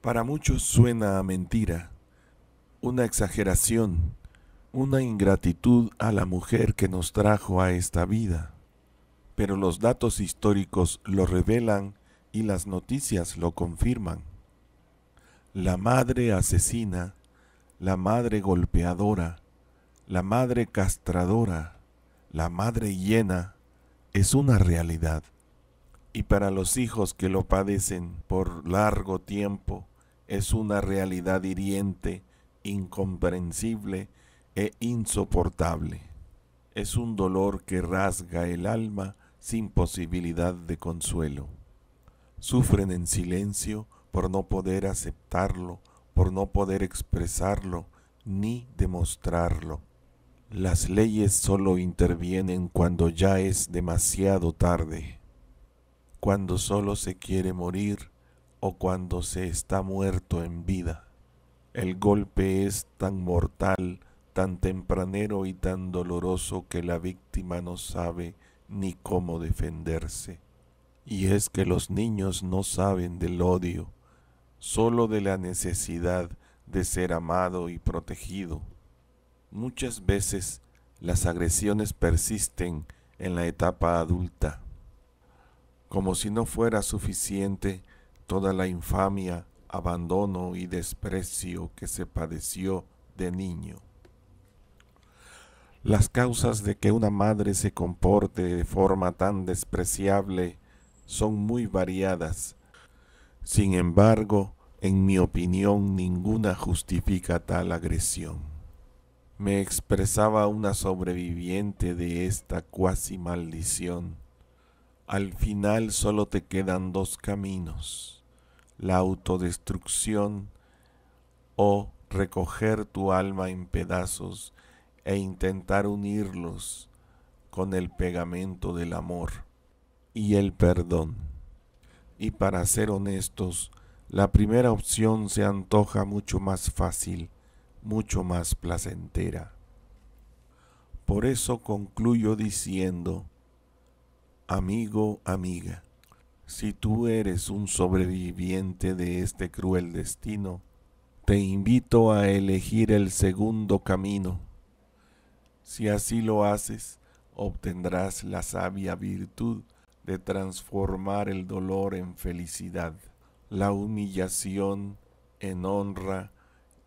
Para muchos suena a mentira, una exageración, una ingratitud a la mujer que nos trajo a esta vida. Pero los datos históricos lo revelan y las noticias lo confirman. La madre asesina, la madre golpeadora, la madre castradora, la madre llena, es una realidad y para los hijos que lo padecen por largo tiempo es una realidad hiriente, incomprensible e insoportable. Es un dolor que rasga el alma sin posibilidad de consuelo. Sufren en silencio por no poder aceptarlo, por no poder expresarlo ni demostrarlo. Las leyes solo intervienen cuando ya es demasiado tarde cuando solo se quiere morir o cuando se está muerto en vida. El golpe es tan mortal, tan tempranero y tan doloroso que la víctima no sabe ni cómo defenderse. Y es que los niños no saben del odio, solo de la necesidad de ser amado y protegido. Muchas veces las agresiones persisten en la etapa adulta como si no fuera suficiente toda la infamia, abandono y desprecio que se padeció de niño. Las causas de que una madre se comporte de forma tan despreciable son muy variadas. Sin embargo, en mi opinión, ninguna justifica tal agresión. Me expresaba una sobreviviente de esta cuasi maldición al final solo te quedan dos caminos, la autodestrucción o recoger tu alma en pedazos e intentar unirlos con el pegamento del amor y el perdón. Y para ser honestos, la primera opción se antoja mucho más fácil, mucho más placentera. Por eso concluyo diciendo Amigo, amiga, si tú eres un sobreviviente de este cruel destino, te invito a elegir el segundo camino. Si así lo haces, obtendrás la sabia virtud de transformar el dolor en felicidad, la humillación en honra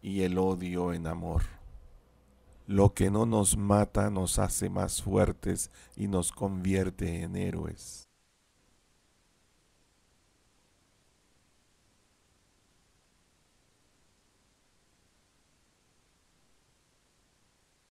y el odio en amor. Lo que no nos mata nos hace más fuertes y nos convierte en héroes.